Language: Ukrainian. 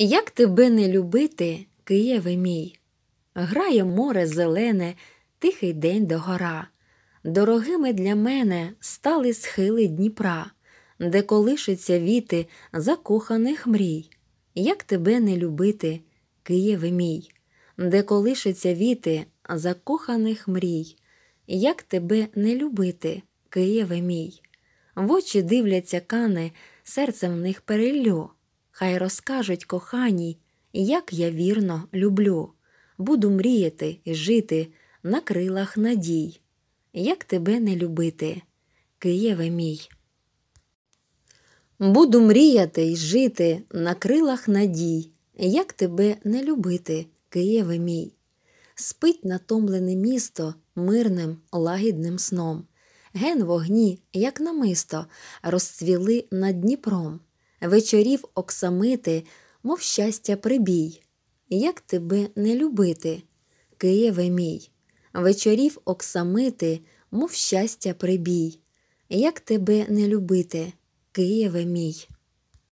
Як тебе не любити, Києве мій? Грає море зелене, тихий день догора. Дорогими для мене стали схили Дніпра, де колишиться віти закоханих мрій. Як тебе не любити, Києве мій, де колишиться віти закоханих мрій, як тебе не любити, Києве мій? В очі дивляться кани, серцем в них переллю. Хай розкажуть коханій, як я вірно люблю, буду мріяти і жити на крилах надій. Як тебе не любити, Києве мій. Буду мріяти й жити на крилах надій, як тебе не любити, Києве мій. Спить натомлене місто мирним, лагідним сном. Ген вогні, як намисто, розцвіли над Дніпром вечорів оксамити, мов щастя, прибій. Як тебе не любити, Києве мій, вечорів оксамити, мов щастя, прибій. Як тебе не любити, Києве мій.